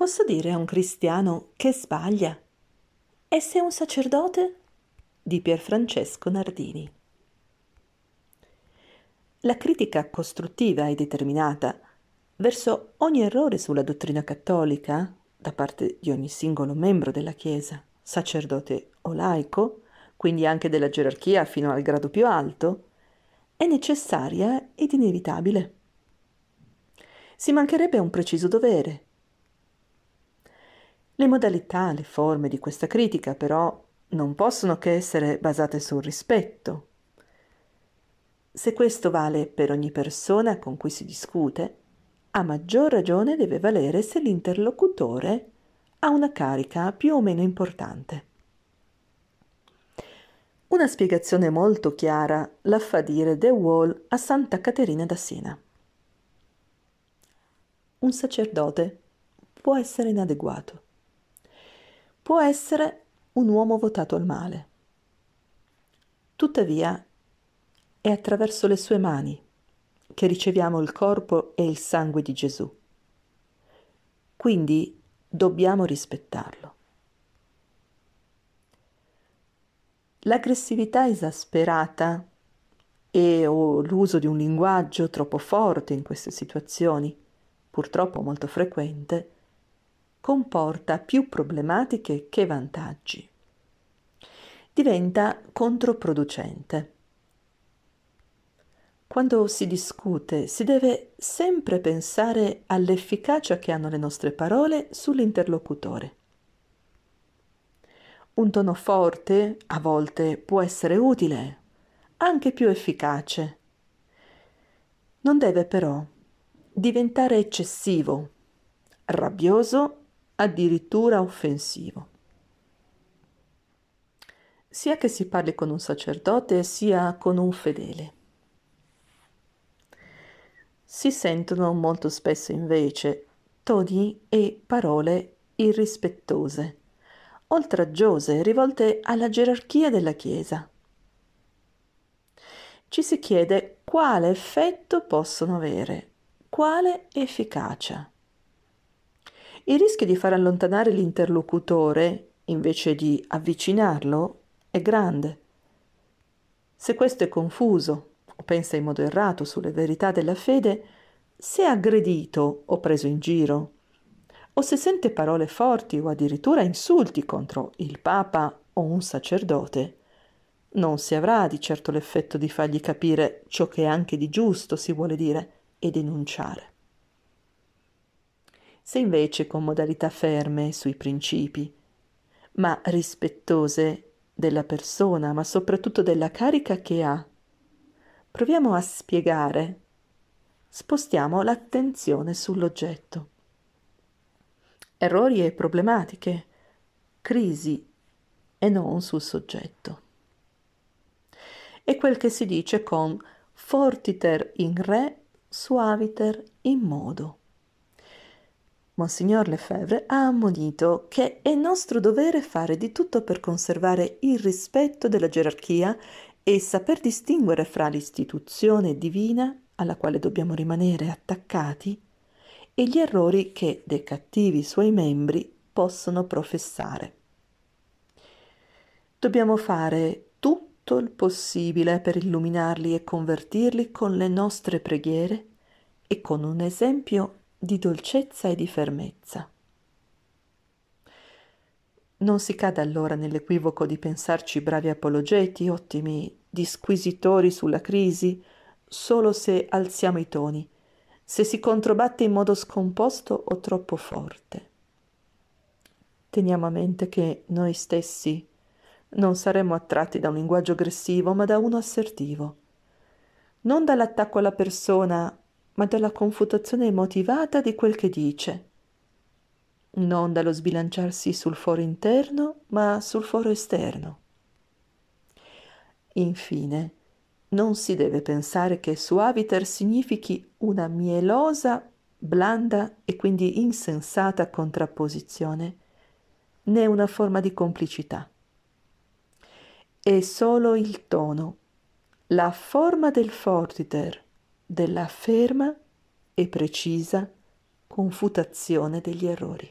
Posso dire a un cristiano che sbaglia? E se un sacerdote? di Pierfrancesco Nardini. La critica costruttiva e determinata verso ogni errore sulla dottrina cattolica, da parte di ogni singolo membro della Chiesa, sacerdote o laico, quindi anche della gerarchia fino al grado più alto, è necessaria ed inevitabile. Si mancherebbe a un preciso dovere, le modalità, le forme di questa critica però non possono che essere basate sul rispetto. Se questo vale per ogni persona con cui si discute, a maggior ragione deve valere se l'interlocutore ha una carica più o meno importante. Una spiegazione molto chiara la fa dire De Wall a Santa Caterina da Siena. Un sacerdote può essere inadeguato può essere un uomo votato al male. Tuttavia, è attraverso le sue mani che riceviamo il corpo e il sangue di Gesù. Quindi dobbiamo rispettarlo. L'aggressività esasperata e o l'uso di un linguaggio troppo forte in queste situazioni, purtroppo molto frequente, comporta più problematiche che vantaggi. Diventa controproducente. Quando si discute si deve sempre pensare all'efficacia che hanno le nostre parole sull'interlocutore. Un tono forte a volte può essere utile, anche più efficace. Non deve però diventare eccessivo, rabbioso addirittura offensivo. Sia che si parli con un sacerdote sia con un fedele. Si sentono molto spesso invece toni e parole irrispettose, oltraggiose, rivolte alla gerarchia della Chiesa. Ci si chiede quale effetto possono avere, quale efficacia. Il rischio di far allontanare l'interlocutore, invece di avvicinarlo, è grande. Se questo è confuso o pensa in modo errato sulle verità della fede, se è aggredito o preso in giro, o se sente parole forti o addirittura insulti contro il Papa o un sacerdote, non si avrà di certo l'effetto di fargli capire ciò che anche di giusto si vuole dire e denunciare se invece con modalità ferme sui principi, ma rispettose della persona, ma soprattutto della carica che ha. Proviamo a spiegare. Spostiamo l'attenzione sull'oggetto. Errori e problematiche, crisi e non sul soggetto. È quel che si dice con fortiter in re, suaviter in modo. Monsignor Lefebvre ha ammonito che è nostro dovere fare di tutto per conservare il rispetto della gerarchia e saper distinguere fra l'istituzione divina, alla quale dobbiamo rimanere attaccati, e gli errori che dei cattivi suoi membri possono professare. Dobbiamo fare tutto il possibile per illuminarli e convertirli con le nostre preghiere e con un esempio di dolcezza e di fermezza. Non si cade allora nell'equivoco di pensarci bravi apologeti, ottimi disquisitori sulla crisi, solo se alziamo i toni, se si controbatte in modo scomposto o troppo forte. Teniamo a mente che noi stessi non saremmo attratti da un linguaggio aggressivo, ma da uno assertivo, non dall'attacco alla persona ma dalla confutazione motivata di quel che dice, non dallo sbilanciarsi sul foro interno, ma sul foro esterno. Infine, non si deve pensare che suaviter significhi una mielosa, blanda e quindi insensata contrapposizione, né una forma di complicità. È solo il tono, la forma del fortiter della ferma e precisa confutazione degli errori.